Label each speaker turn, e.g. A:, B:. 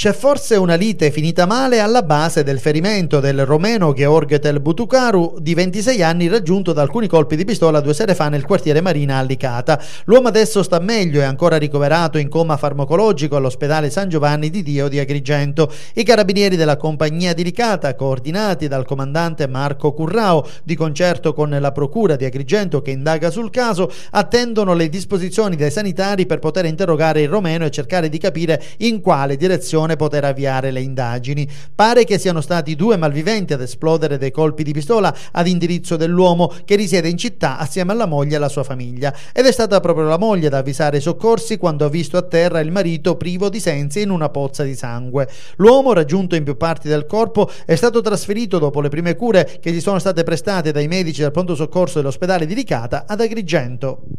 A: C'è forse una lite finita male alla base del ferimento del romeno Gheorghe Tel di 26 anni, raggiunto da alcuni colpi di pistola due sere fa nel quartiere Marina Allicata. L'uomo adesso sta meglio, e ancora ricoverato in coma farmacologico all'ospedale San Giovanni di Dio di Agrigento. I carabinieri della compagnia di Licata, coordinati dal comandante Marco Currao, di concerto con la procura di Agrigento che indaga sul caso, attendono le disposizioni dei sanitari per poter interrogare il romeno e cercare di capire in quale direzione Commissione poter avviare le indagini. Pare che siano stati due malviventi ad esplodere dei colpi di pistola ad indirizzo dell'uomo che risiede in città assieme alla moglie e alla sua famiglia. Ed è stata proprio la moglie ad avvisare i soccorsi quando ha visto a terra il marito privo di sensi in una pozza di sangue. L'uomo, raggiunto in più parti del corpo, è stato trasferito dopo le prime cure che gli sono state prestate dai medici del pronto soccorso dell'ospedale di Ricata ad Agrigento.